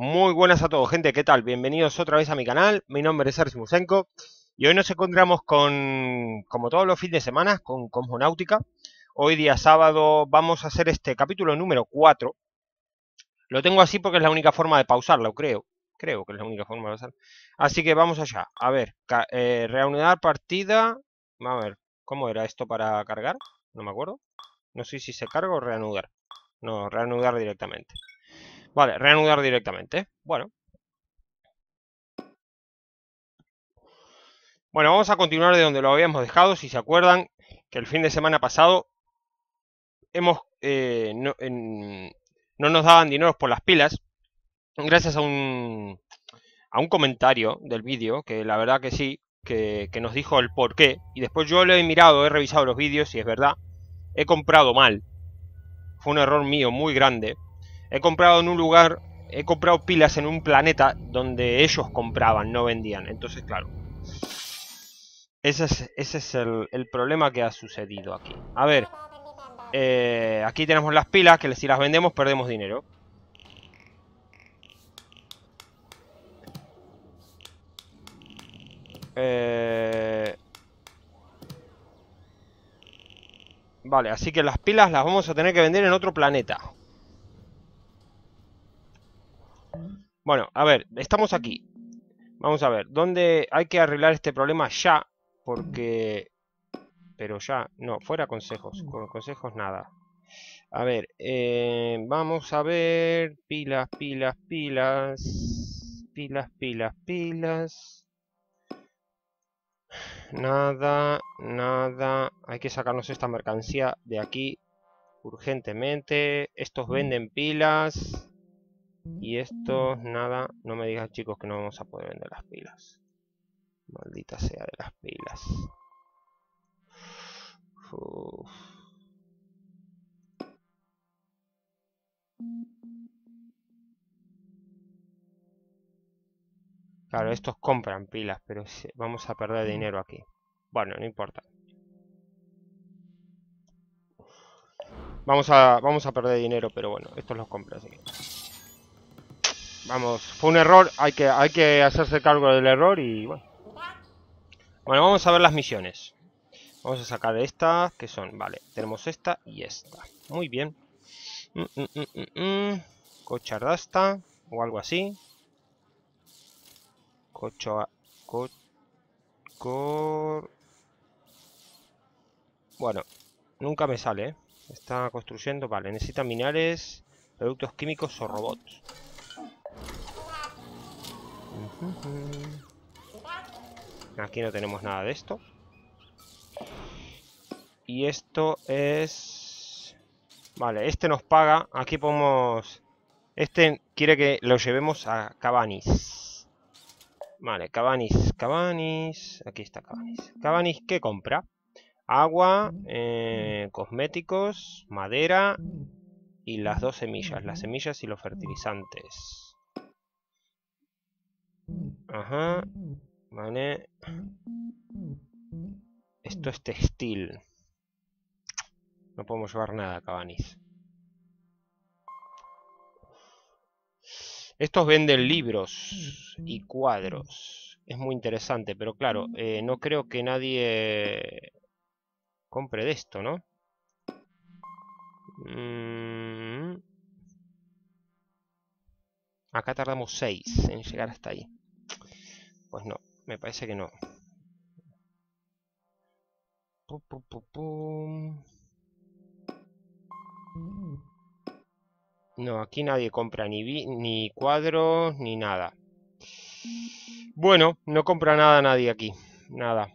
Muy buenas a todos, gente. ¿Qué tal? Bienvenidos otra vez a mi canal. Mi nombre es Sergio Musenko y hoy nos encontramos con, como todos los fines de semana, con Cosmonáutica. Hoy día sábado vamos a hacer este capítulo número 4. Lo tengo así porque es la única forma de pausarlo, creo. Creo que es la única forma de pausarlo Así que vamos allá. A ver, eh, reanudar partida. A ver, ¿cómo era esto para cargar? No me acuerdo. No sé si se carga o reanudar. No, reanudar directamente. Vale, reanudar directamente. Bueno. Bueno, vamos a continuar de donde lo habíamos dejado. Si se acuerdan que el fin de semana pasado hemos eh, no, nos daban dinero por las pilas. Gracias a un, a un comentario del vídeo, que la verdad que sí, que, que, nos dijo el por qué. Y después yo lo he mirado, he revisado los vídeos y es verdad, he comprado mal. Fue un error mío muy grande He comprado en un lugar, he comprado pilas en un planeta donde ellos compraban, no vendían. Entonces, claro. Ese es, el, problema que ha sucedido aquí. A ver. Eh, aquí tenemos las pilas, que si las vendemos perdemos dinero. Eh, vale, así que las pilas las vamos a tener que vender en otro planeta. Bueno, a ver, estamos aquí. Vamos a ver, ¿dónde hay que arreglar este problema ya? Porque... Pero ya, no, fuera consejos. Con consejos nada. A ver, eh, vamos a ver... Pilas, pilas, pilas. Pilas, pilas, pilas. Nada, nada. Hay que sacarnos esta mercancía de aquí urgentemente. Estos mm. venden pilas. Y esto, nada, no me digas chicos que no vamos a poder vender las pilas. Maldita sea de las pilas. Claro, estos compran pilas, pero vamos a perder dinero aquí. Bueno, no importa. Vamos a, vamos a perder dinero, pero bueno, estos los compran, así Vamos, fue un error, hay que, hay que hacerse cargo del error y bueno. Bueno, vamos a ver las misiones. Vamos a sacar de estas, que son, vale, tenemos esta y esta. Muy bien. Mm, mm, mm, Cochardasta, o algo así. Cocho... Co, cor... Bueno, nunca me sale, ¿eh? Está construyendo, vale, necesita minerales, productos químicos o robots. Aquí no tenemos nada de esto. Y esto es... Vale, este nos paga. Aquí podemos... Este quiere que lo llevemos a Cabanis. Vale, Cabanis, Cabanis... Aquí está Cabanis. Cabanis, ¿qué compra? Agua, eh, cosméticos, madera y las dos semillas. Las semillas y los fertilizantes. Ajá. Vale. Esto es textil. No podemos llevar nada, Cabanis. Estos venden libros y cuadros. Es muy interesante, pero claro, eh, no creo que nadie compre de esto, ¿no? Mm. Acá tardamos 6 en llegar hasta ahí. Pues no, me parece que no. No, aquí nadie compra ni, ni cuadros ni nada. Bueno, no compra nada nadie aquí. Nada.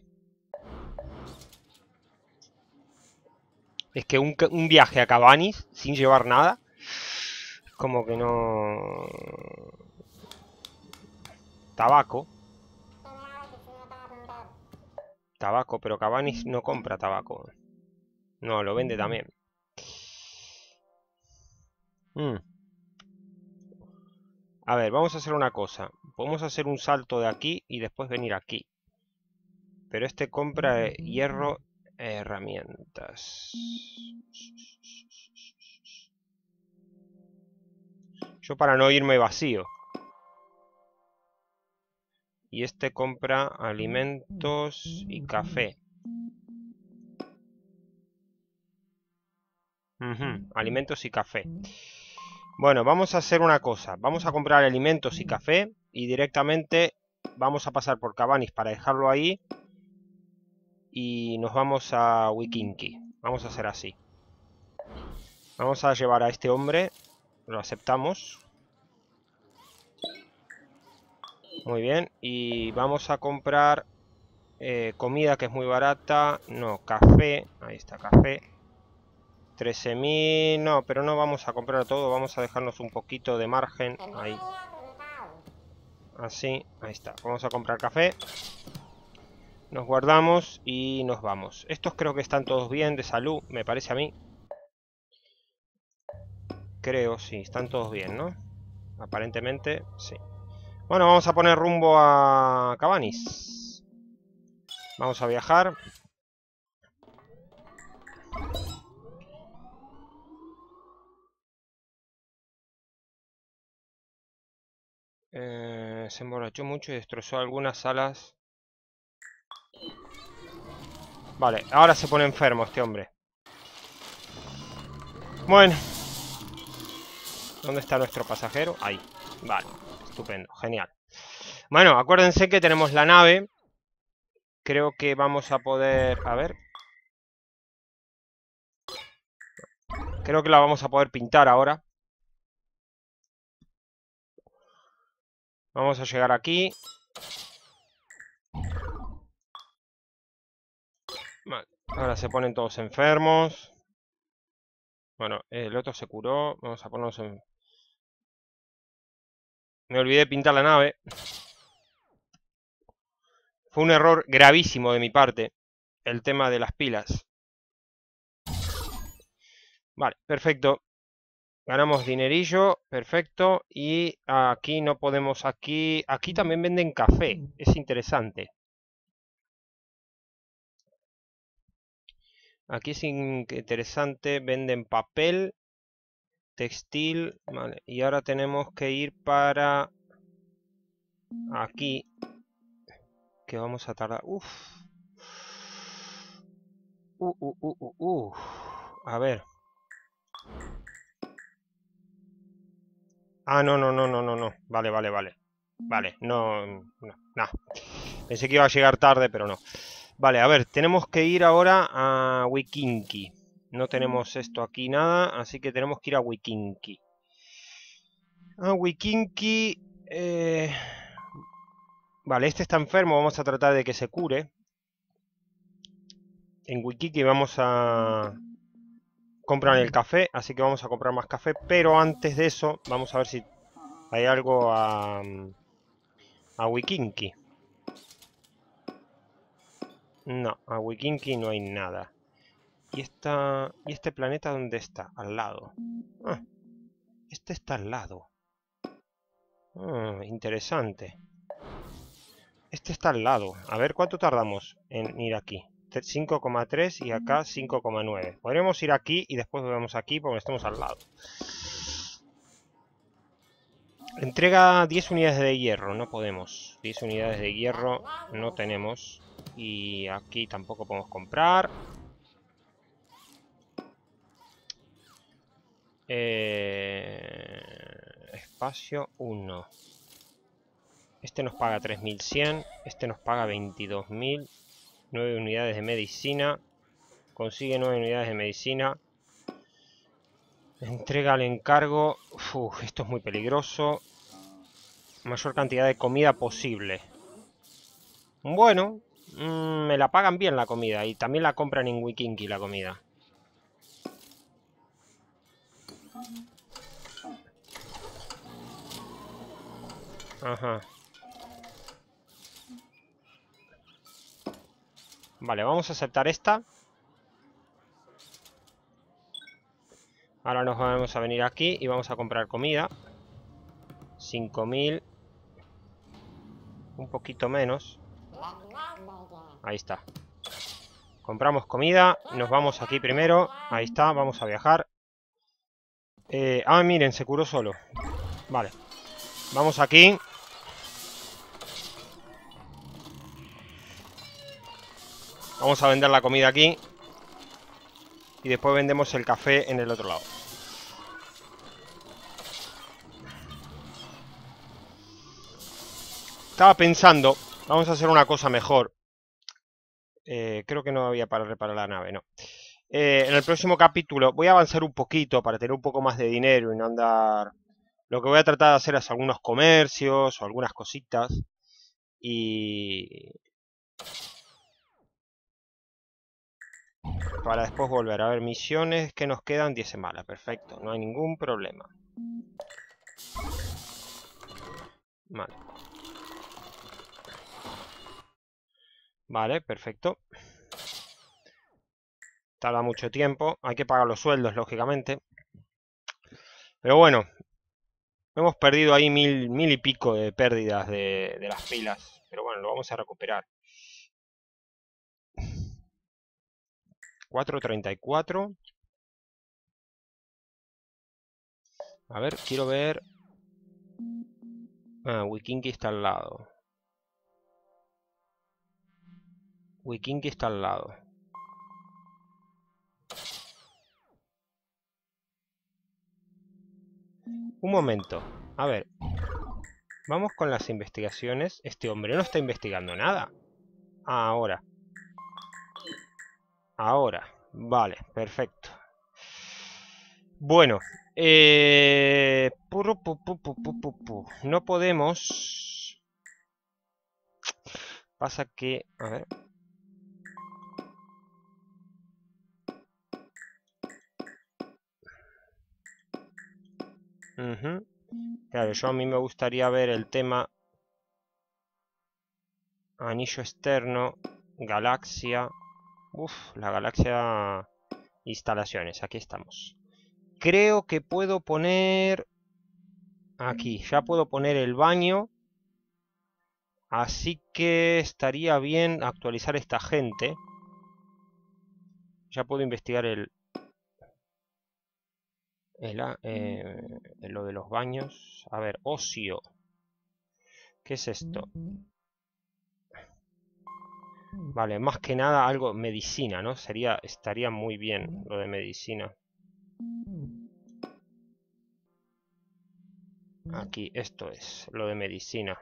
Es que un, un viaje a Cabanis sin llevar nada como que no... Tabaco. Tabaco, pero cabanis no compra tabaco. No, lo vende también. Mm. A ver, vamos a hacer una cosa. Podemos hacer un salto de aquí y después venir aquí. Pero este compra hierro e herramientas. Yo para no irme vacío. Y este compra alimentos y café. Alimentos y café. Bueno, vamos a hacer una cosa. Vamos a comprar alimentos y café. Y directamente vamos a pasar por Cabanis para dejarlo ahí. Y nos vamos a Wikinki. Vamos a hacer así. Vamos a llevar a este hombre lo aceptamos. Muy bien. Y vamos a comprar eh, comida que es muy barata. No, café. Ahí está, café. 13.000. No, pero no vamos a comprar todo. Vamos a dejarnos un poquito de margen. Ahí. Así. Ah, ahí está. Vamos a comprar café. Nos guardamos y nos vamos. Estos creo que están todos bien de salud, me parece a mí. Creo, sí, están todos bien, ¿no? Aparentemente, sí. Bueno, vamos a poner rumbo a Cabanis. Vamos a viajar. Eh, se emborrachó mucho y destrozó algunas alas. Vale, ahora se pone enfermo este hombre. Bueno. ¿Dónde está nuestro pasajero? Ahí. Vale. Estupendo. Genial. Bueno, acuérdense que tenemos la nave. Creo que vamos a poder... A ver. Creo que la vamos a poder pintar ahora. Vamos a llegar aquí. Vale. Ahora se ponen todos enfermos. Bueno, el otro se curó. Vamos a ponernos en... Me olvidé pintar la nave. Fue un error gravísimo de mi parte. El tema de las pilas. Vale, perfecto. Ganamos dinerillo, perfecto. Y aquí no podemos, aquí... Aquí también venden café. Es interesante. Aquí es interesante, venden papel textil, vale, y ahora tenemos que ir para aquí, que vamos a tardar, uff, uh, uh, uf. Uh, uh, uh. a ver, ah, no, no, no, no, no, no, vale, vale, vale, vale, no, no, nada, pensé que iba a llegar tarde, pero no, vale, a ver, tenemos que ir ahora a Wikinki, no tenemos esto aquí nada, así que tenemos que ir a Wikinki. A ah, Wikinki... Eh, vale, este está enfermo, vamos a tratar de que se cure. En Wikiki vamos a... comprar el café, así que vamos a comprar más café. Pero antes de eso, vamos a ver si hay algo a... A Wikinki. No, a Wikinki no hay nada. ¿Y, este planeta dónde está? Al lado. Ah, este está al lado. Ah, interesante. Este está al lado. A ver cuánto tardamos en ir aquí. 5,3 y acá 5,9. Podríamos ir aquí y después volvemos aquí porque estamos al lado. Entrega 10 unidades de hierro, no podemos. 10 unidades de hierro no tenemos. Y aquí tampoco podemos comprar. Eh, espacio 1. Este nos paga 3100. Este nos paga 22.000. 9 unidades de medicina. Consigue 9 unidades de medicina. Entrega el encargo. Uf, esto es muy peligroso. Mayor cantidad de comida posible. Bueno, mm, me la pagan bien la comida. Y también la compran en Wikinki la comida. Ajá. Vale, vamos a aceptar esta. Ahora nos vamos a venir aquí y vamos a comprar comida. 5.000. Un poquito menos. Ahí está. Compramos comida. Nos vamos aquí primero. Ahí está, vamos a viajar. Eh, ah, miren, se curó solo. Vale. Vamos aquí. Vamos a vender la comida aquí. Y después vendemos el café en el otro lado. Estaba pensando, vamos a hacer una cosa mejor. Eh, creo que no había para reparar la nave, no. Eh, en el próximo capítulo voy a avanzar un poquito para tener un poco más de dinero y no andar... Lo que voy a tratar de hacer es algunos comercios o algunas cositas. Y... Para después volver. A ver, misiones que nos quedan 10 semanas. Perfecto, no hay ningún problema. Vale. Vale, perfecto tarda mucho tiempo. Hay que pagar los sueldos, lógicamente. Pero bueno, hemos perdido ahí mil, mil y pico de pérdidas de, las filas Pero bueno, lo vamos a recuperar. 4.34. A ver, quiero ver... Ah, Wikinki está al lado. Wikinki está al lado. Un momento. A ver. Vamos con las investigaciones. Este hombre no está investigando nada. Ahora. Ahora. Vale, perfecto. Bueno. Eh... No podemos... Pasa que... A ver. Claro, yo a mí me gustaría ver el tema anillo externo, galaxia. Uf, la galaxia instalaciones, aquí estamos. Creo que puedo poner aquí, ya puedo poner el baño. Así que estaría bien actualizar esta gente. Ya puedo investigar el, Mm. Eh, eh, lo de los baños. A ver, ocio. ¿Qué es esto? Vale, más que nada algo medicina, ¿no? Sería, estaría muy bien lo de medicina. Aquí, esto es, lo de medicina.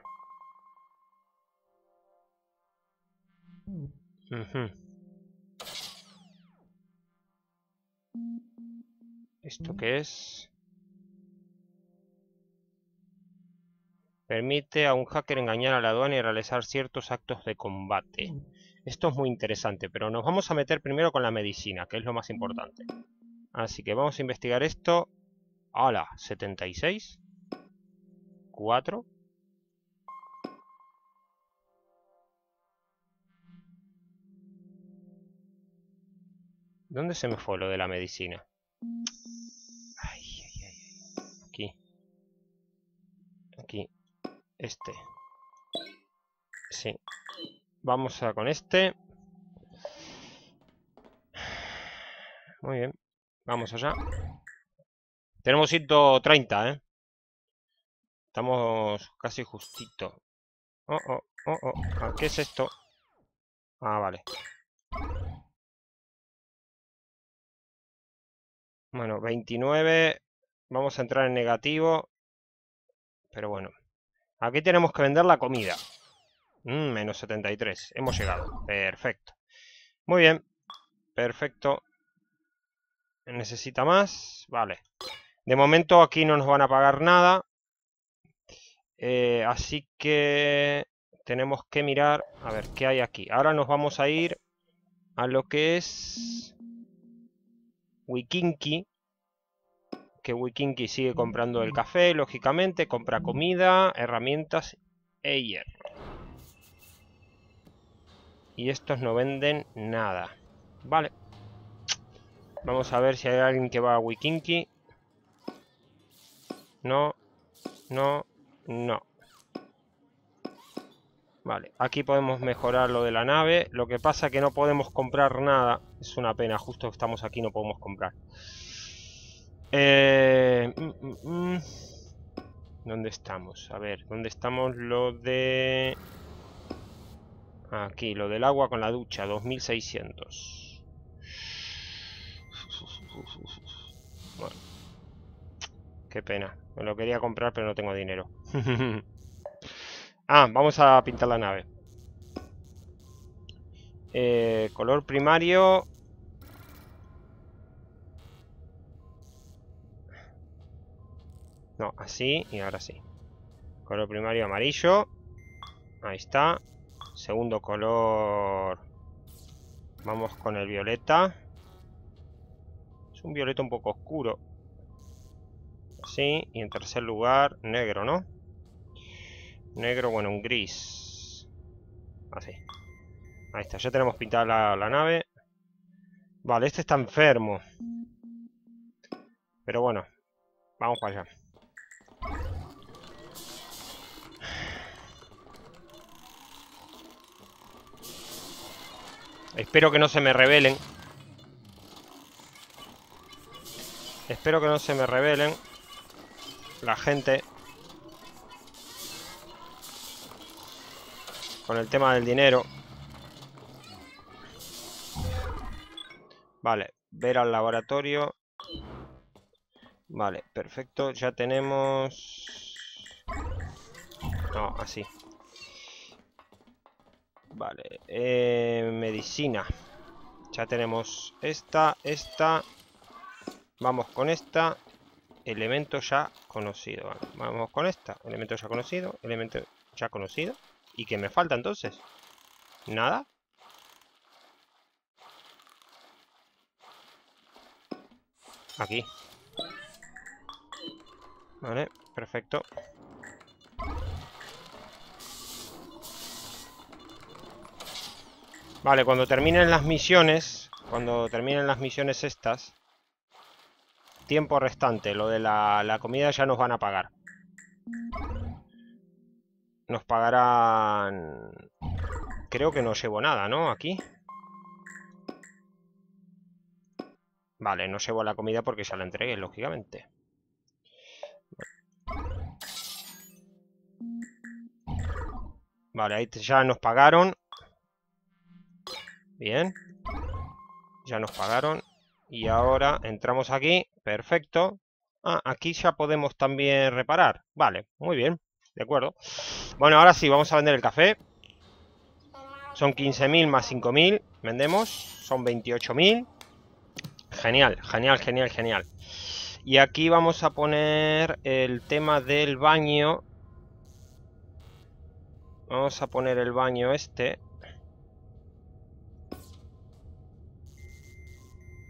¿Esto qué es? Permite a un hacker engañar a la aduana y realizar ciertos actos de combate. Mm. Esto es muy interesante, pero nos vamos a meter primero con la medicina, que es lo más importante. Así que vamos a investigar esto. ¡Hala! 76. 4. ¿Dónde se me fue lo de la medicina? Ay, Aquí. Aquí. Este. Sí. Vamos a con este. Muy bien. Vamos allá. Tenemos 130, ¿eh? Estamos casi justito. Oh, oh, oh, oh. Ah, ¿Qué es esto? Ah, vale. Bueno, 29. Vamos a entrar en negativo. Pero bueno. Aquí tenemos que vender la comida. Mm, menos 73. Hemos llegado. Perfecto. Muy bien. Perfecto. ¿Necesita más? Vale. De momento aquí no nos van a pagar nada. Eh, así que tenemos que mirar... A ver, ¿qué hay aquí? Ahora nos vamos a ir a lo que es... Wikinki, que Wikinki sigue mm. comprando el café, lógicamente, compra comida, herramientas e Y estos no venden nada. Vale. Vamos a ver si hay alguien que va a Wikinki. No, no, no. Vale, aquí podemos mejorar lo de la nave. Lo que pasa es que no podemos comprar nada. Es una pena, justo estamos aquí no podemos comprar. Eh... Mm, mm, mm. ¿Dónde estamos? A ver, ¿dónde estamos lo de...? Aquí, lo del agua con la ducha, 2600. Bueno. Qué pena. Me lo quería comprar, pero no tengo dinero. Ah, vamos a pintar la nave. Eh, color primario. No, así y ahora sí. Color primario amarillo. Ahí está. Segundo color. Vamos con el violeta. Es un violeta un poco oscuro. Así. Y en tercer lugar, negro, ¿no? negro, bueno, un gris. Así. Ahí está, ya tenemos pintada la, nave. Vale, este está enfermo. Pero bueno, vamos para allá. Espero que no se me revelen. Espero que no se me revelen. La gente con el tema del dinero. Vale, ver al laboratorio. Vale, perfecto. Ya tenemos... No, así. Vale, eh, medicina. Ya tenemos esta, esta. Vamos con esta. Elemento ya conocido. vamos con esta. Elemento ya conocido. Elemento ya conocido. ¿Y qué me falta entonces? ¿Nada? Aquí. Vale, perfecto. Vale, cuando terminen las misiones, cuando terminen las misiones estas, tiempo restante, lo de la, la comida ya nos van a pagar nos pagarán... Creo que no llevo nada, ¿no? Aquí. Vale, no llevo la comida porque ya la entregué, lógicamente. Vale, ahí ya nos pagaron. Bien. Ya nos pagaron. Y ahora entramos aquí. Perfecto. Ah, aquí ya podemos también reparar. Vale, muy bien. De acuerdo. Bueno, ahora sí, vamos a vender el café. Son 15.000 más 5.000. Vendemos. Son 28.000. Genial, genial, genial, genial. Y aquí vamos a poner el tema del baño. Vamos a poner el baño este.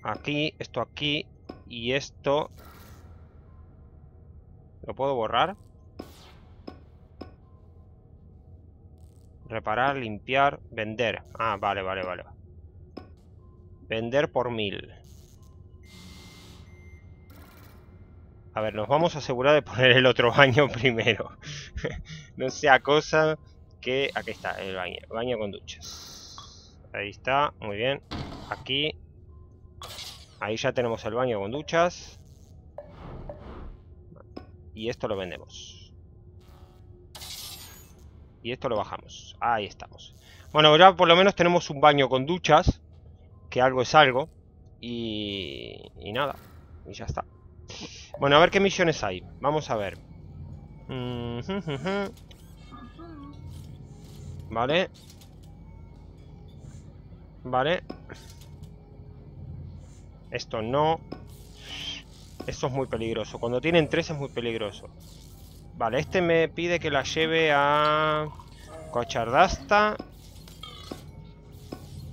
Aquí, esto aquí y esto. ¿Lo puedo borrar? Reparar, limpiar, vender. Ah, vale, vale, vale. Vender por mil. A ver, nos vamos a asegurar de poner el otro baño primero. no sea cosa que... Aquí está, el baño. Baño con duchas. Ahí está, muy bien. Aquí. Ahí ya tenemos el baño con duchas. Y esto lo vendemos. Y esto lo bajamos. Ahí estamos. Bueno, ahora por lo menos tenemos un baño con duchas. Que algo es algo. Y, y nada. Y ya está. Bueno, a ver qué misiones hay. Vamos a ver. Vale. Vale. Esto no. Esto es muy peligroso. Cuando tienen tres es muy peligroso. Vale, este me pide que la lleve a Cochardasta.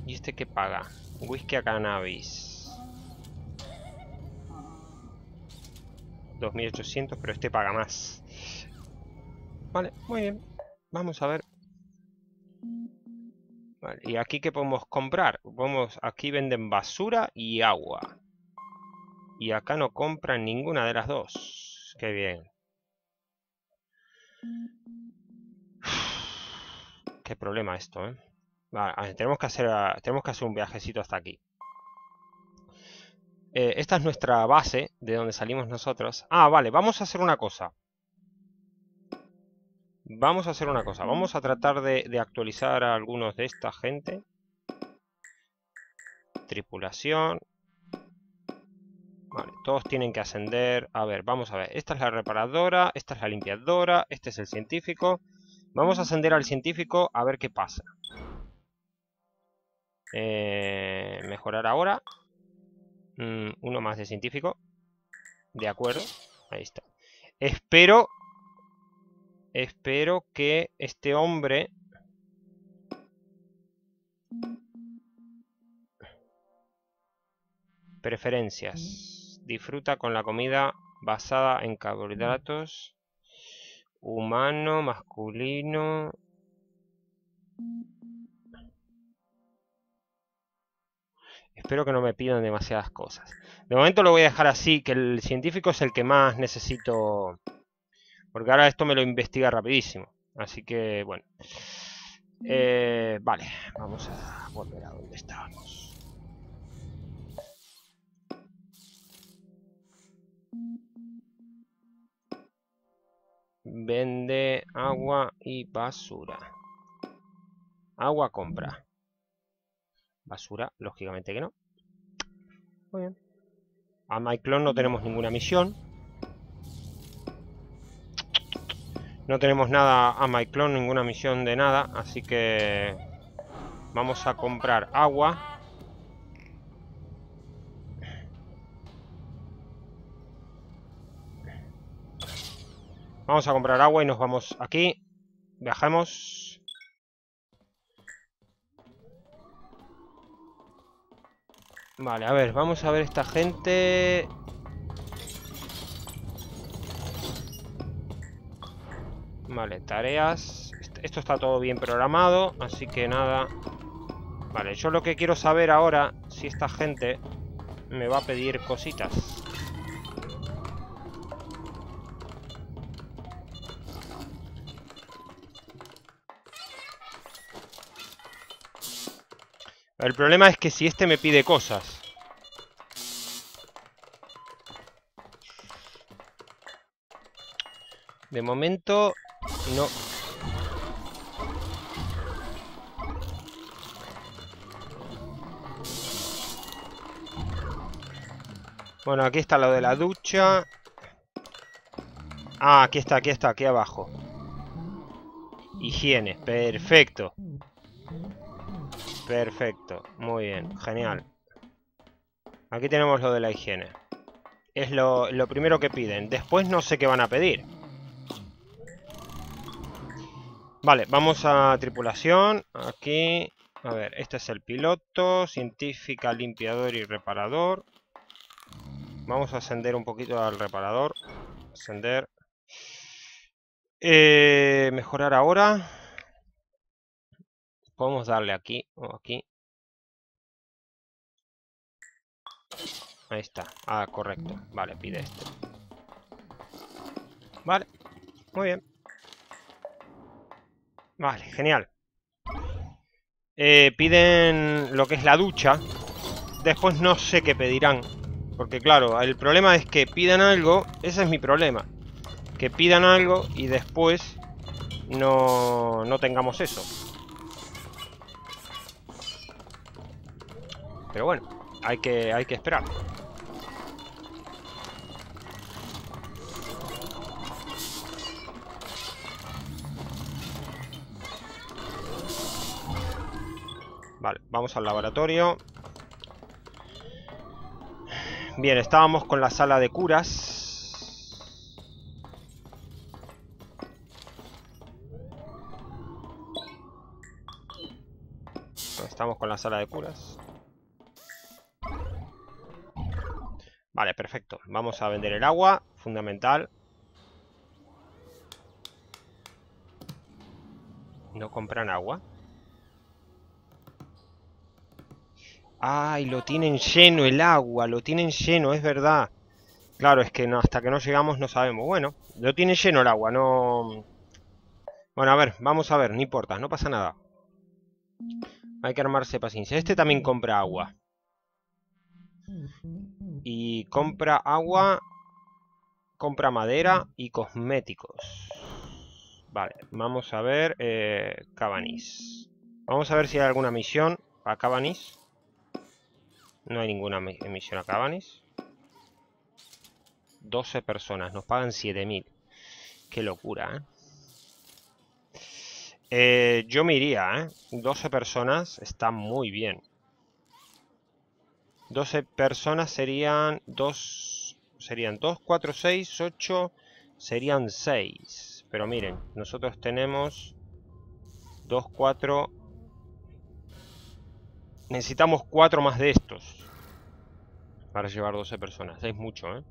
¿Y este qué paga? Whisky a cannabis. 2800, pero este paga más. Vale, muy bien. Vamos a ver. Vale, ¿y aquí qué podemos comprar? Podemos, aquí venden basura y agua. Y acá no compran ninguna de las dos. Qué bien. Qué problema esto, ¿eh? tenemos que hacer, tenemos que hacer un viajecito hasta aquí. Eh, esta es nuestra base, de donde salimos nosotros. Ah, vale, vamos a hacer una cosa. Vamos a hacer una cosa. Vamos a tratar de actualizar a algunos de esta gente. Tripulación. Vale, todos tienen que ascender. A ver, vamos a ver. Esta es la reparadora, esta es la limpiadora, este es el científico. Vamos a ascender al científico a ver qué pasa. Eh, mejorar ahora. Mm, uno más de científico. De acuerdo. Ahí está. Espero... Espero que este hombre... Preferencias. Mm. Disfruta con la comida basada en carbohidratos. Humano, masculino. Espero que no me pidan demasiadas cosas. De momento lo voy a dejar así, que el científico es el que más necesito. Porque ahora esto me lo investiga rapidísimo. Así que, bueno. Eh, vale, vamos a volver a donde estábamos. Vende agua y basura. Agua compra. Basura, lógicamente que no. Muy bien. A MyClone no tenemos ninguna misión. No tenemos nada a MyClone, ninguna misión de nada. Así que vamos a comprar agua. Vamos a comprar agua y nos vamos aquí. Viajemos Vale, a ver, vamos a ver esta gente. Vale, tareas. Esto está todo bien programado, así que nada. Vale, yo lo que quiero saber ahora, si esta gente me va a pedir cositas. El problema es que si este me pide cosas... De momento, no... Bueno, aquí está lo de la ducha. Ah, aquí está, aquí está, aquí abajo. Higiene, perfecto. Perfecto, muy bien, genial. Aquí tenemos lo de la higiene. Es lo, primero que piden. Después no sé qué van a pedir. Vale, vamos a tripulación. Aquí, a ver, este es el piloto, científica, limpiador y reparador. Vamos a ascender un poquito al reparador. Ascender. Eh, mejorar ahora podemos darle aquí o aquí. Ahí está. Ah, correcto. Vale, pide esto. Vale. Muy bien. Vale, genial. Eh, piden lo que es la ducha. Después no sé qué pedirán. Porque claro, el problema es que pidan algo. Ese es mi problema. Que pidan algo y después no, no tengamos eso. Pero bueno, hay que, hay que esperar. Vale, vamos al laboratorio. Bien, estábamos con la sala de curas. Estamos con la sala de curas. Vale, perfecto. Vamos a vender el agua, fundamental. No compran agua. Ay, lo tienen lleno el agua, lo tienen lleno, es verdad. Claro, es que no, hasta que no llegamos no sabemos. Bueno, lo tiene lleno el agua, no... Bueno, a ver, vamos a ver, no importa, no pasa nada. Hay que armarse paciencia. Este también compra agua. Y compra agua, compra madera y cosméticos. Vale, vamos a ver eh, Cabanis. Vamos a ver si hay alguna misión a Cabanis. No hay ninguna misión a Cabanis. 12 personas, nos pagan 7000. Qué locura, ¿eh? ¿eh? Yo me iría, ¿eh? 12 personas está muy bien. 12 personas serían 2, serían 2, 4, 6, 8, serían 6. Pero miren, nosotros tenemos 2, 4, necesitamos 4 más de estos para llevar 12 personas. Es mucho, ¿eh?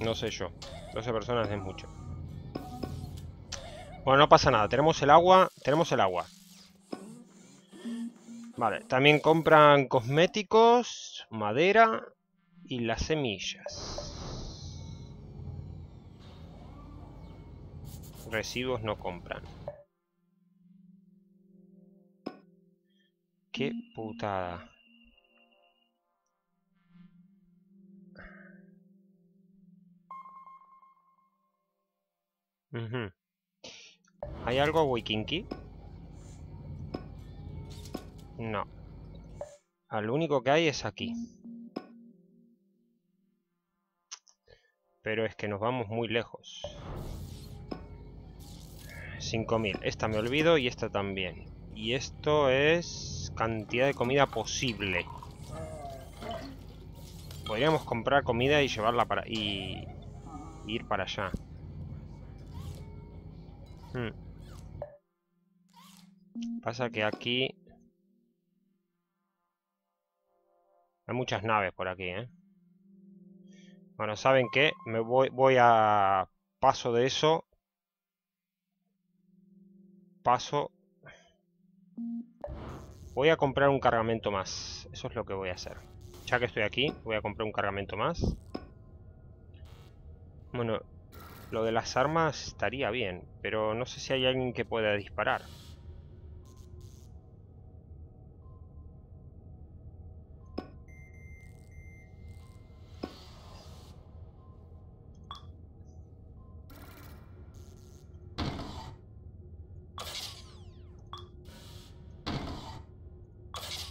No sé yo. 12 personas es mucho. Bueno, no pasa nada. Tenemos el agua. Tenemos el agua. Vale, también compran cosméticos, madera y las semillas. Residuos no compran. Qué putada. ¿Hay algo Wikinki? No. Al único que hay es aquí. Pero es que nos vamos muy lejos. 5.000. Esta me olvido y esta también. Y esto es cantidad de comida posible. Podríamos comprar comida y llevarla para... y, ir para allá. Hmm. Pasa que aquí Hay muchas naves por aquí, ¿eh? Bueno, ¿saben qué? Me voy, voy a... Paso de eso. Paso. Voy a comprar un cargamento más. Eso es lo que voy a hacer. Ya que estoy aquí, voy a comprar un cargamento más. Bueno, lo de las armas estaría bien, pero no sé si hay alguien que pueda disparar.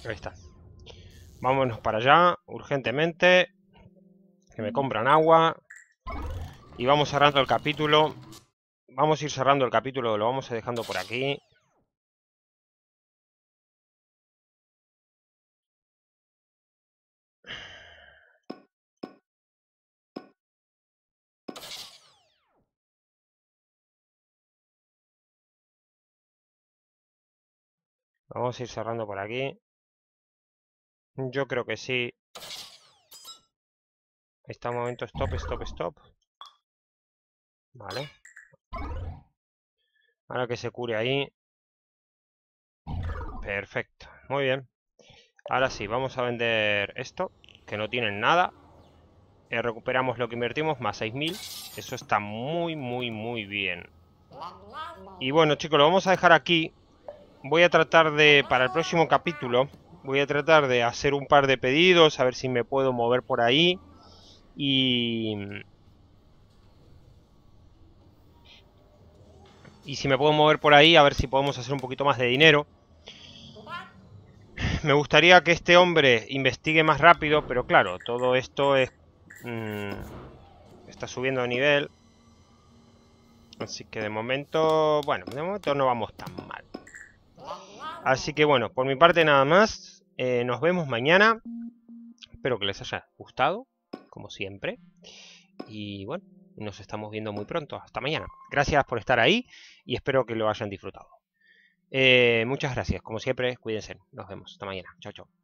Ahí está. Vámonos para allá, urgentemente. Que me compran agua. Y vamos cerrando el capítulo. Vamos a ir cerrando el capítulo, lo vamos a dejando por aquí. Vamos a ir cerrando por aquí. Yo creo que sí. Está un momento stop, stop, stop. Vale. Ahora que se cure ahí. Perfecto. Muy bien. Ahora sí, vamos a vender esto, que no tienen nada. Eh, recuperamos lo que invertimos, más 6.000. Eso está muy, muy, muy bien. Y bueno, chicos, lo vamos a dejar aquí. Voy a tratar de, para el próximo capítulo, voy a tratar de hacer un par de pedidos, a ver si me puedo mover por ahí. Y... Y si me puedo mover por ahí, a ver si podemos hacer un poquito más de dinero. Me gustaría que este hombre investigue más rápido, pero claro, todo esto es... Mm, está subiendo de nivel. Así que de momento... Bueno, de momento no vamos tan mal. Así que bueno, por mi parte nada más. Eh, nos vemos mañana. Espero que les haya gustado, como siempre. Y bueno, nos estamos viendo muy pronto. Hasta mañana. Gracias por estar ahí y espero que lo hayan disfrutado. Eh, muchas gracias. Como siempre, cuídense. Nos vemos. Hasta mañana. Chao, chao.